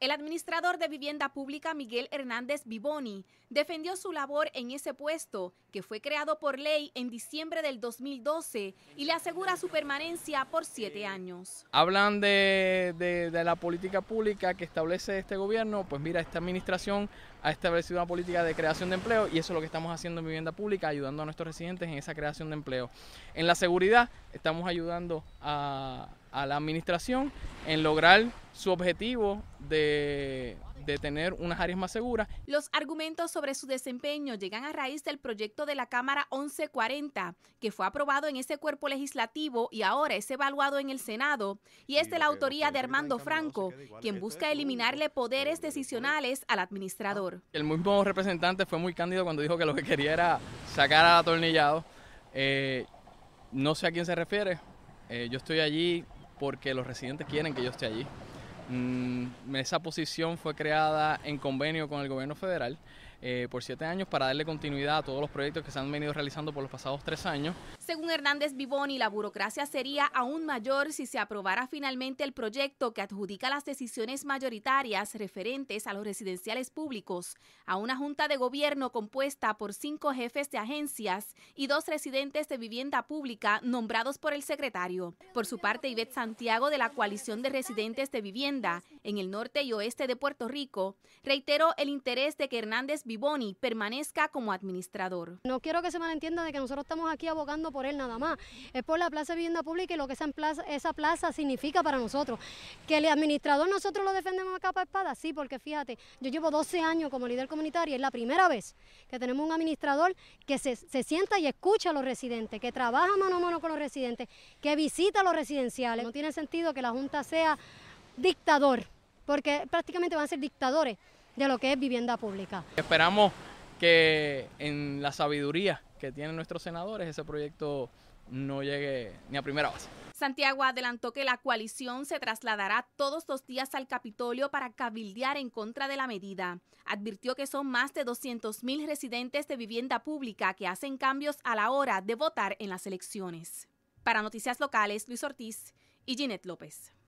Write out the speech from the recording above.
El administrador de vivienda pública Miguel Hernández Vivoni defendió su labor en ese puesto, que fue creado por ley en diciembre del 2012 y le asegura su permanencia por siete años. Hablan de, de la política pública que establece este gobierno, pues mira, esta administración ha establecido una política de creación de empleo y eso es lo que estamos haciendo en vivienda pública, ayudando a nuestros residentes en esa creación de empleo. En la seguridad estamos ayudando a a la administración en lograr su objetivo de, tener unas áreas más seguras. Los argumentos sobre su desempeño llegan a raíz del proyecto de la Cámara 1140, que fue aprobado en ese cuerpo legislativo y ahora es evaluado en el Senado, y es de la autoría de Armando Franco, quien este busca eliminarle poderes decisionales al administrador. Ah, el mismo representante fue muy cándido cuando dijo que lo que quería era sacar al atornillado. Eh, no sé a quién se refiere. Eh, yo estoy allí porque los residentes quieren que yo esté allí. Mm, esa posición fue creada en convenio con el gobierno federal eh, por siete años para darle continuidad a todos los proyectos que se han venido realizando por los pasados tres años. Según Hernández Vivoni, la burocracia sería aún mayor si se aprobara finalmente el proyecto que adjudica las decisiones mayoritarias referentes a los residenciales públicos a una junta de gobierno compuesta por cinco jefes de agencias y dos residentes de vivienda pública nombrados por el secretario. Por su parte, Ivette Santiago de la coalición de residentes de vivienda en el norte y oeste de Puerto Rico reiteró el interés de que Hernández Vivoni permanezca como administrador. No quiero que se malentienda de que nosotros estamos aquí abogando por por él nada más, es por la plaza de vivienda pública y lo que esa plaza, esa plaza significa para nosotros. Que el administrador nosotros lo defendemos a capa espada, sí, porque fíjate, yo llevo 12 años como líder comunitario y es la primera vez que tenemos un administrador que se, se sienta y escucha a los residentes, que trabaja mano a mano con los residentes, que visita a los residenciales. No tiene sentido que la Junta sea dictador, porque prácticamente van a ser dictadores de lo que es vivienda pública. Esperamos que en la sabiduría que tienen nuestros senadores, ese proyecto no llegue ni a primera base. Santiago adelantó que la coalición se trasladará todos los días al Capitolio para cabildear en contra de la medida. Advirtió que son más de mil residentes de vivienda pública que hacen cambios a la hora de votar en las elecciones. Para Noticias Locales, Luis Ortiz y Ginette López.